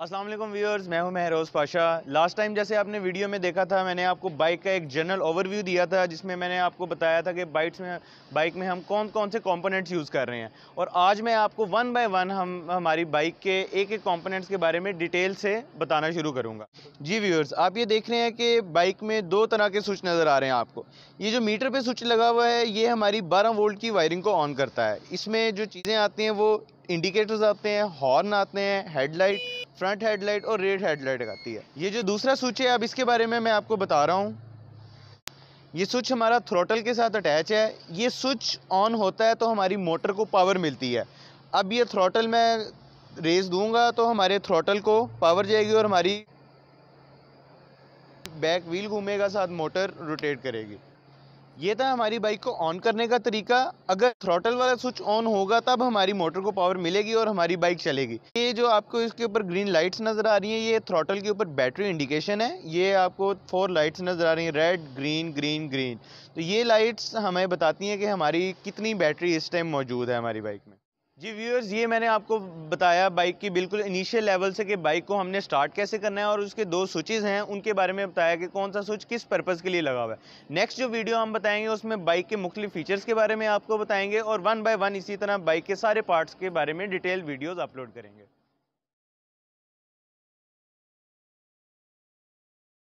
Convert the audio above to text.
Aslam viewers मैं हूं महरोज़ Pasha last time जैसे आपने वीडियो में देखा था मैंने आपको बाइक का एक जनरल ओवरव्यू दिया था जिसमें मैंने आपको बताया था कि बाइक्स में बाइक में हम कौन कौन से कंपोनेंट्स यूज़ कर रहे हैं और आज मैं आपको वन बाय वन हम हमारी बाइक के एक एक कॉम्पोनेंट्स के बारे में डिटेल से बताना शुरू करूँगा जी व्यूअर्स आप ये देख रहे हैं कि बाइक में दो तरह के स्विच नज़र आ रहे हैं आपको ये जो मीटर पर स्विच लगा हुआ है ये हमारी बारह वोल्ट की वायरिंग को ऑन करता है इसमें जो चीज़ें आती हैं वो इंडिकेटर्स आते हैं हॉर्न आते हैं हेडलाइट फ्रंट हेडलाइट और रेड हेडलाइट आती है ये जो दूसरा स्विच है अब इसके बारे में मैं आपको बता रहा हूँ ये स्विच हमारा थ्रोटल के साथ अटैच है ये स्विच ऑन होता है तो हमारी मोटर को पावर मिलती है अब ये थ्रोटल मैं रेस दूंगा तो हमारे थ्रोटल को पावर जाएगी और हमारी बैक व्हील घूमेगा साथ मोटर रोटेट करेगी ये था हमारी बाइक को ऑन करने का तरीका अगर थ्रोटल वाला स्विच ऑन होगा तब हमारी मोटर को पावर मिलेगी और हमारी बाइक चलेगी ये जो आपको इसके ऊपर ग्रीन लाइट्स नज़र आ रही हैं ये थ्रोटल के ऊपर बैटरी इंडिकेशन है ये आपको फोर लाइट्स नज़र आ रही हैं रेड ग्रीन ग्रीन ग्रीन तो ये लाइट्स हमें बताती हैं कि हमारी कितनी बैटरी इस टाइम मौजूद है हमारी बाइक में जी व्यूअर्स ये मैंने आपको बताया बाइक की बिल्कुल इनिशियल लेवल से कि बाइक को हमने स्टार्ट कैसे करना है और उसके दो स्विचेज़ हैं उनके बारे में बताया कि कौन सा स्विच किस पर्पज़ के लिए लगा हुआ है नेक्स्ट जो वीडियो हम बताएंगे उसमें बाइक के मुख्त फ़ीचर्स के बारे में आपको बताएंगे और वन बाय वन इसी तरह बाइक के सारे पार्ट्स के बारे में डिटेल वीडियोज़ अपलोड करेंगे